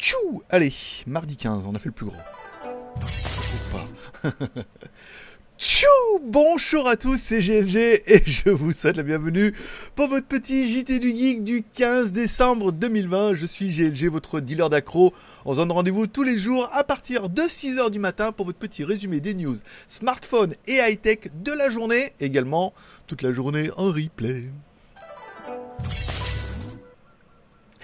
Tchou Allez, mardi 15, on a fait le plus gros. Tchou Bonjour à tous, c'est GLG et je vous souhaite la bienvenue pour votre petit JT du Geek du 15 décembre 2020. Je suis GLG, votre dealer d'accro. On se donne rendez-vous tous les jours à partir de 6h du matin pour votre petit résumé des news smartphone et high-tech de la journée. Également toute la journée en replay.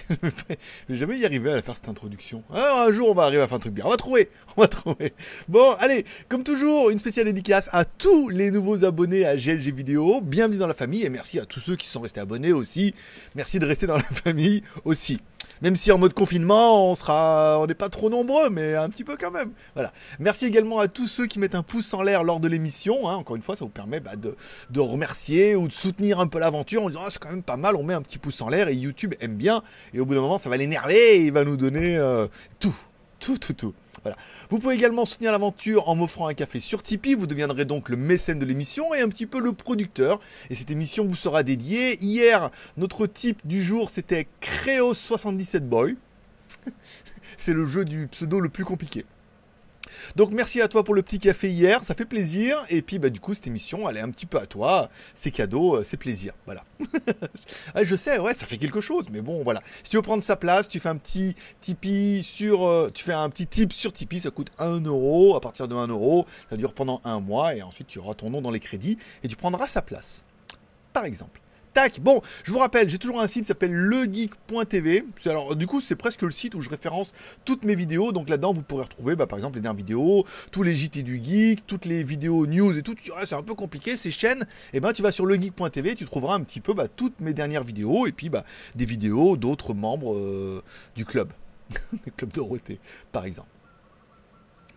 je vais jamais y arriver à faire cette introduction. Alors, ah, un jour, on va arriver à faire un truc bien. On va trouver. On va trouver. Bon, allez, comme toujours, une spéciale dédicace à tous les nouveaux abonnés à GLG Vidéo. Bienvenue dans la famille et merci à tous ceux qui sont restés abonnés aussi. Merci de rester dans la famille aussi. Même si en mode confinement, on sera, on n'est pas trop nombreux, mais un petit peu quand même. Voilà. Merci également à tous ceux qui mettent un pouce en l'air lors de l'émission. Hein. Encore une fois, ça vous permet bah, de, remercier ou de soutenir un peu l'aventure en disant ah, c'est quand même pas mal, on met un petit pouce en l'air et YouTube aime bien. Et au bout d'un moment, ça va l'énerver et il va nous donner euh, tout tout, tout, tout. Voilà. Vous pouvez également soutenir l'aventure en m'offrant un café sur Tipeee, vous deviendrez donc le mécène de l'émission et un petit peu le producteur. Et cette émission vous sera dédiée. Hier, notre type du jour, c'était Creo 77 boy C'est le jeu du pseudo le plus compliqué. Donc merci à toi pour le petit café hier, ça fait plaisir. Et puis bah, du coup, cette émission, elle est un petit peu à toi. C'est cadeau, euh, c'est plaisir. Voilà. Ah, je sais, ouais, ça fait quelque chose, mais bon, voilà. Si tu veux prendre sa place, tu fais un petit Tipeee sur. Euh, tu fais un petit tip sur Tipeee, ça coûte 1 euro. À partir de 1 euro, ça dure pendant un mois et ensuite tu auras ton nom dans les crédits et tu prendras sa place. Par exemple. Bon, je vous rappelle, j'ai toujours un site qui s'appelle legeek.tv. Alors, du coup, c'est presque le site où je référence toutes mes vidéos. Donc là-dedans, vous pourrez retrouver, bah, par exemple, les dernières vidéos, tous les JT du geek, toutes les vidéos news et tout. c'est un peu compliqué ces chaînes. Et eh ben, tu vas sur legeek.tv, tu trouveras un petit peu bah, toutes mes dernières vidéos et puis bah, des vidéos d'autres membres euh, du club, le club Dorothée, par exemple.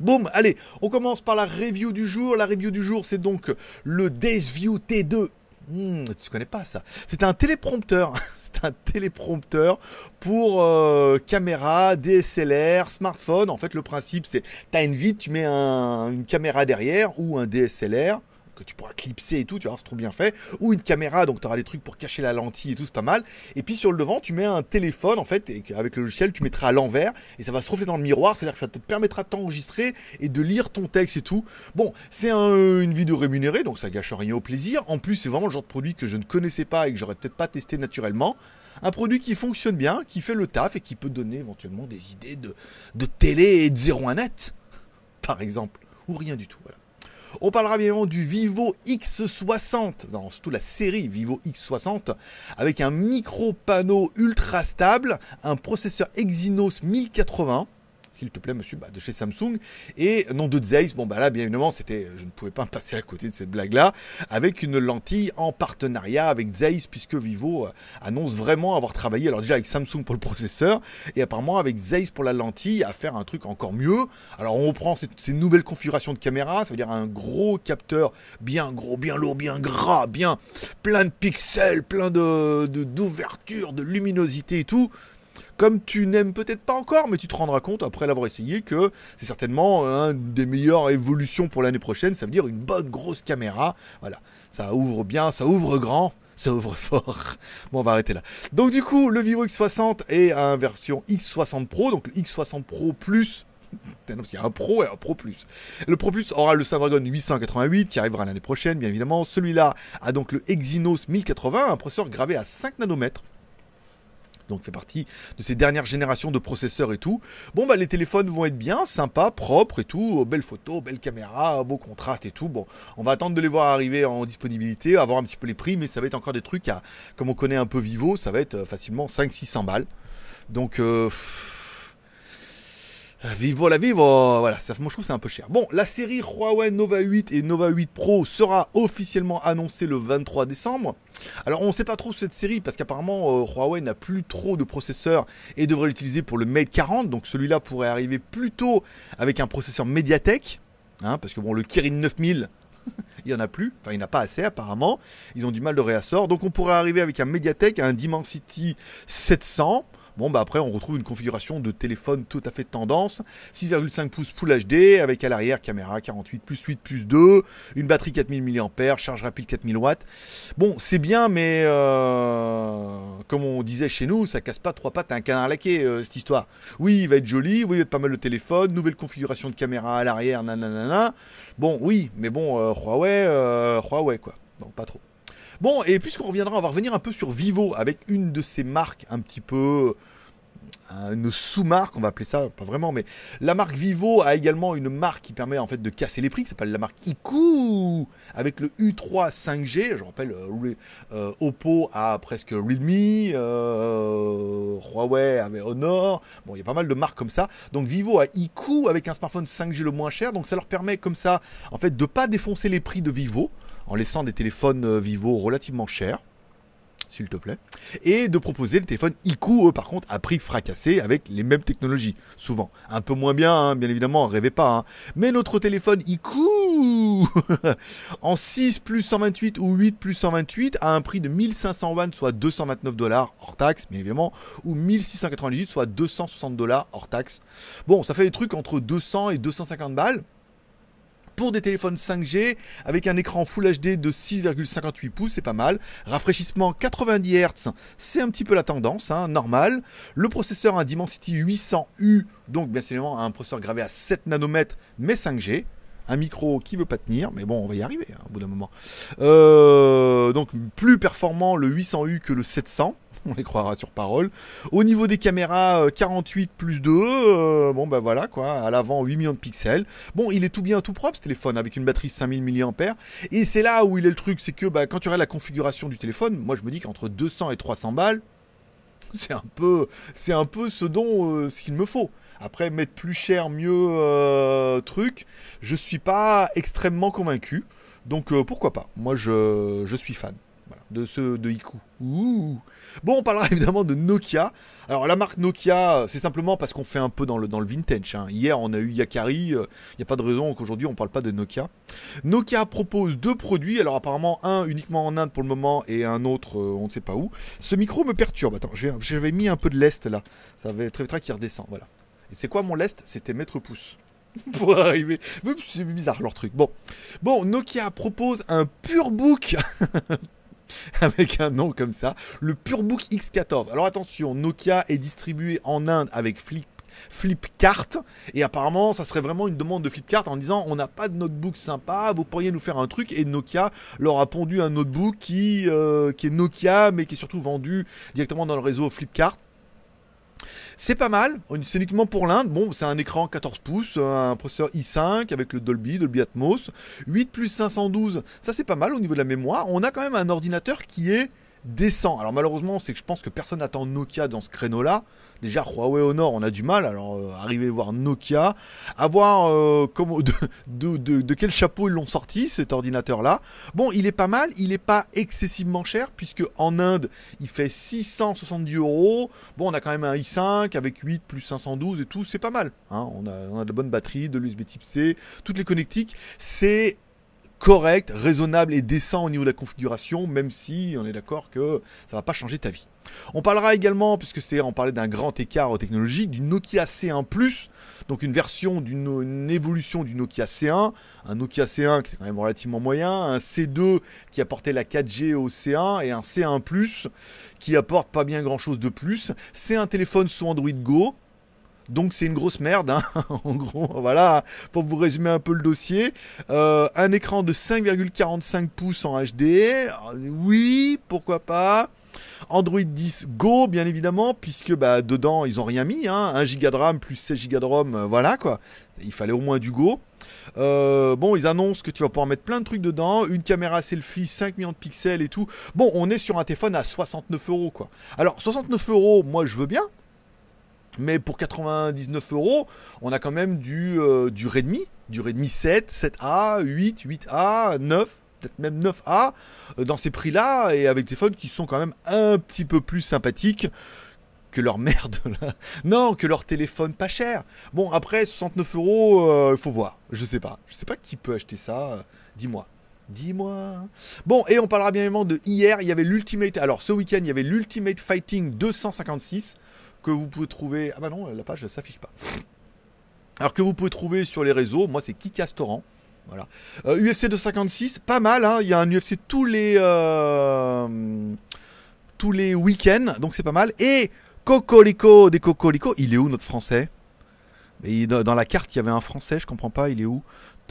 Boum, allez, on commence par la review du jour. La review du jour, c'est donc le Deathview T2 Hum, tu connais pas ça. C'est un téléprompteur. C'est un téléprompteur pour euh, caméra, DSLR, smartphone. En fait, le principe, c'est as une vitre, tu mets une caméra derrière ou un DSLR que tu pourras clipser et tout, tu vois c'est trop bien fait. Ou une caméra, donc tu auras des trucs pour cacher la lentille et tout, c'est pas mal. Et puis sur le devant, tu mets un téléphone en fait, et avec le logiciel, tu mettras à l'envers et ça va se refléter dans le miroir, c'est-à-dire que ça te permettra de t'enregistrer et de lire ton texte et tout. Bon, c'est une vidéo rémunérée, donc ça gâche rien au plaisir. En plus, c'est vraiment le genre de produit que je ne connaissais pas et que j'aurais peut-être pas testé naturellement un produit qui fonctionne bien, qui fait le taf et qui peut donner éventuellement des idées de, télé et de à net, par exemple, ou rien du tout. Voilà. On parlera bien évidemment du Vivo X60, dans toute la série Vivo X60, avec un micro panneau ultra stable, un processeur Exynos 1080 s'il te plaît, monsieur, bah, de chez Samsung. Et nom de Zeiss, bon, bah là, bien évidemment, c'était, je ne pouvais pas me passer à côté de cette blague-là, avec une lentille en partenariat avec Zeiss, puisque Vivo euh, annonce vraiment avoir travaillé, alors déjà avec Samsung pour le processeur, et apparemment avec Zeiss pour la lentille, à faire un truc encore mieux. Alors, on reprend ces, nouvelles configurations de caméra, ça veut dire un gros capteur, bien gros, bien lourd, bien gras, bien plein de pixels, plein de d'ouverture, de luminosité et tout comme tu n'aimes peut-être pas encore, mais tu te rendras compte après l'avoir essayé que c'est certainement une des meilleures évolutions pour l'année prochaine. Ça veut dire une bonne grosse caméra. Voilà, ça ouvre bien, ça ouvre grand ça ouvre fort. Bon, on va arrêter là. Donc du coup, le Vivo X60 est en version X60 Pro, donc le X60 Pro Plus. Il y a un Pro et un Pro Plus. Le Pro Plus aura le Snapdragon 888 qui arrivera l'année prochaine, bien évidemment. Celui-là a donc le Exynos 1080, un processeur gravé à 5 nanomètres donc fait partie de ces dernières générations de processeurs et tout. Bon, bah, les téléphones vont être bien, sympas, propres et tout, oh, belles photos, belles caméras, beau contraste et tout. Bon, on va attendre de les voir arriver en disponibilité, avoir un petit peu les prix, mais ça va être encore des trucs à, comme on connaît un peu Vivo, ça va être euh, facilement 5-600 balles. Donc, euh, Vivo la vivo, voilà, moi je trouve c'est un peu cher. Bon, la série Huawei Nova 8 et Nova 8 Pro sera officiellement annoncée le 23 décembre. Alors on ne sait pas trop cette série parce qu'apparemment euh, Huawei n'a plus trop de processeurs et devrait l'utiliser pour le Mate 40, donc celui-là pourrait arriver plutôt avec un processeur Mediatek, hein, parce que bon le Kirin 9000 il n'y en a plus, enfin il n'a pas assez apparemment, ils ont du mal de réassort, donc on pourrait arriver avec un Mediatek, un Dimensity 700 Bon, bah après, on retrouve une configuration de téléphone tout à fait tendance. 6,5 pouces Full HD avec à l'arrière caméra 48 plus 8 plus 2, une batterie 4000 mAh, charge rapide 4000 watts. Bon, c'est bien, mais euh, comme on disait chez nous, ça casse pas trois pattes à un canard laqué euh, cette histoire. Oui, il va être joli, oui, il va être pas mal le téléphone, nouvelle configuration de caméra à l'arrière, nanana. Bon, oui, mais bon, euh, Huawei, Huawei quoi. Donc pas trop. Bon, et puisqu'on reviendra, on va revenir un peu sur Vivo avec une de ces marques un petit peu une sous-marque, on va appeler ça, pas vraiment, mais la marque Vivo a également une marque qui permet en fait de casser les prix, qui s'appelle la marque IQ, avec le U3 5G, je rappelle, euh, euh, Oppo a presque Realme, euh, Huawei avait Honor, bon, il y a pas mal de marques comme ça, donc Vivo a IQ avec un smartphone 5G le moins cher, donc ça leur permet comme ça, en fait, de pas défoncer les prix de Vivo, en laissant des téléphones Vivo relativement chers, s'il te plaît, et de proposer le téléphone IQOO, euh, par contre, à prix fracassé avec les mêmes technologies, souvent. Un peu moins bien, hein, bien évidemment, rêvez pas. Hein. Mais notre téléphone IQOO, en 6 plus 128 ou 8 plus 128, à un prix de 1500 watts, soit 229 dollars hors taxe, bien évidemment, ou 1698, soit 260 dollars hors taxe. Bon, ça fait des trucs entre 200 et 250 balles pour des téléphones 5G avec un écran Full HD de 6,58 pouces, c'est pas mal. Rafraîchissement 90 Hz, c'est un petit peu la tendance, hein, normal. Le processeur a un Dimensity 800U, donc bien sûr un processeur gravé à 7 nanomètres mais 5G un micro qui veut pas tenir, mais bon, on va y arriver hein, au bout d'un moment. Euh, donc plus performant le 800U que le 700 on les croira sur parole. Au niveau des caméras, 48 euh, plus 2, euh, bon ben voilà quoi, à l'avant 8 millions de pixels. Bon, il est tout bien, tout propre ce téléphone, avec une batterie 5000 mAh. Et c'est là où il est le truc, c'est que ben, quand tu regardes la configuration du téléphone, moi je me dis qu'entre 200 et 300 balles, c'est un peu, c'est un peu ce dont ce qu'il me faut. Après, mettre plus cher, mieux euh, truc, je suis pas extrêmement convaincu. Donc euh, pourquoi pas Moi, je, suis fan de ce de Iku. Bon, on parlera évidemment de Nokia. Alors la marque Nokia, c'est simplement parce qu'on fait un peu dans le, dans le vintage. Hein. Hier, on a eu Yakari. Il euh, n'y a pas de raison qu'aujourd'hui on ne parle pas de Nokia. Nokia propose deux produits. Alors apparemment un uniquement en Inde pour le moment et un autre on ne sait pas où. Ce micro me perturbe. Attends, j'avais mis un peu de lest là. Ça va être très, très qui redescend. Voilà c'est quoi mon lest C'était mettre pouce. Pour arriver. C'est bizarre leur truc. Bon. Bon, Nokia propose un Purebook, avec un nom comme ça, le PureBook X14. Alors attention, Nokia est distribué en Inde avec Flip Flipkart. Et apparemment, ça serait vraiment une demande de Flipkart en disant on n'a pas de notebook sympa, vous pourriez nous faire un truc. Et Nokia leur a pondu un notebook qui, euh, qui est Nokia, mais qui est surtout vendu directement dans le réseau Flipkart c'est pas mal, c'est uniquement pour l'Inde. Bon, c'est un écran 14 pouces, un processeur i5 avec le Dolby, Dolby Atmos, 8 plus 512, ça c'est pas mal au niveau de la mémoire. On a quand même un ordinateur qui est descend. Alors malheureusement, c'est que je pense que personne n'attend Nokia dans ce créneau-là. Déjà, Huawei Honor, on a du mal. Alors, euh, arriver voir Nokia, à voir euh, comment, de, de, quel chapeau ils l'ont sorti, cet ordinateur-là. Bon, il est pas mal, il n'est pas excessivement cher, puisque en Inde, il fait 670 euros. Bon, on a quand même un i5 avec 8 plus 512 et tout, c'est pas mal. Hein. On, a, on, a, de la bonne batterie, de l'USB type C, toutes les connectiques. C'est correct, raisonnable et décent au niveau de la configuration, même si on est d'accord que ça ne va pas changer ta vie. On parlera également, puisque c'est on parlait d'un grand écart technologique, du Nokia C1 donc une version d'une évolution du Nokia C1, un Nokia C1 qui est quand même relativement moyen, un C2 qui apportait la 4G au C1 et un C1 Plus qui apporte pas bien grand chose de plus. C'est un téléphone sous Android Go, donc c'est une grosse merde, hein. en gros, voilà, pour vous résumer un peu le dossier. Euh, un écran de 5,45 pouces en HD, euh, oui, pourquoi pas. Android 10 Go, bien évidemment, puisque bah, dedans, ils n'ont rien mis, hein, 1 Go de RAM plus 16 Go de ROM, euh, voilà quoi. Il fallait au moins du Go. bon, ils annoncent que tu vas pouvoir mettre plein de trucs dedans, une caméra selfie, 5 millions de pixels et tout. Bon, on est sur un téléphone à 69 euros quoi. Alors 69 euros, moi je veux bien, mais pour 99 euros, on a quand même du, euh, du Redmi, du Redmi 7, 7A, 8, 8A, 9, peut-être même 9A, euh, dans ces prix-là, et avec des phones qui sont quand même un petit peu plus sympathiques que leur merde Non, que leur téléphone pas cher. Bon, après, 69 euros, il euh, faut voir. Je sais pas. Je sais pas qui peut acheter ça. Dis-moi. Dis-moi. Bon, et on parlera bien évidemment de hier. Il y avait l'Ultimate. Alors, ce week-end, il y avait l'Ultimate Fighting 256 que vous pouvez trouver. Ah bah non, la page ne s'affiche pas. Alors que vous pouvez trouver sur les réseaux, moi c'est Kikastoran. Voilà. Euh, UFC 256, pas mal, hein il y a un UFC tous les, euh, tous les week-ends, donc c'est pas mal. Et Cocolico des Cocolico, il est où notre français mais dans la carte, il y avait un français, je comprends pas, il est où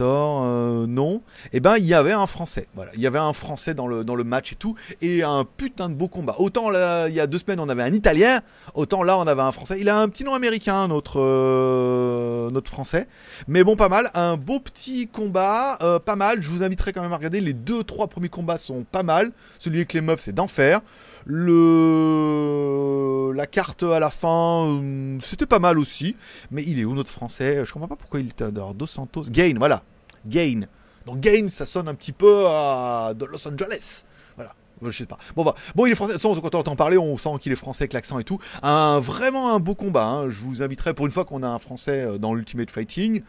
euh, non. Et eh ben, il y avait un Français. Voilà, il y avait un Français dans le, dans le match et tout, et un putain de beau combat. Autant là, il y a deux semaines, on avait un Italien, autant là, on avait un Français. Il a un petit nom américain, notre, euh, notre Français, mais bon, pas mal. Un beau petit combat, euh, pas mal. Je vous inviterai quand même à regarder. Les deux, trois premiers combats sont pas mal. Celui avec les meufs, c'est d'enfer. Le la carte à la fin, hum, c'était pas mal aussi. Mais il est où notre Français Je comprends pas pourquoi il était dans Dos Santos. Gain, voilà. Gain. Donc Gain, ça sonne un petit peu à de Los Angeles. Voilà. Euh, je sais pas. Bon, bah, bon, il est français. De toute façon, quand on entend parler, on sent qu'il est français avec l'accent et tout. Un, vraiment un beau combat. Hein. Je vous inviterai pour une fois qu'on a un français euh, dans l'Ultimate Fighting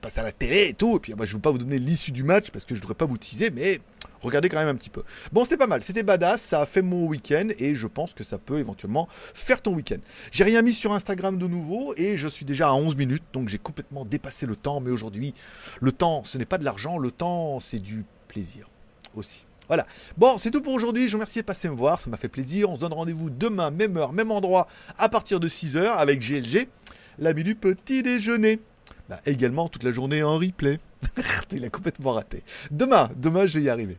passe à la télé et tout. Et puis, moi ah bah, je ne veux pas vous donner l'issue du match parce que je ne devrais pas vous teaser, mais regardez quand même un petit peu. Bon, c'était pas mal, c'était badass, ça a fait mon week-end et je pense que ça peut éventuellement faire ton week-end. J'ai rien mis sur Instagram de nouveau et je suis déjà à 11 minutes, donc j'ai complètement dépassé le temps. Mais aujourd'hui, le temps, ce n'est pas de l'argent, le temps, c'est du plaisir aussi. Voilà. Bon, c'est tout pour aujourd'hui. Je vous remercie de passer me voir. Ça m'a fait plaisir. On se donne rendez-vous demain, même heure, même endroit, à partir de 6 heures avec GLG, l'ami du petit déjeuner. Bah, également toute la journée en replay. Il a complètement raté. Demain, demain, je vais y arriver.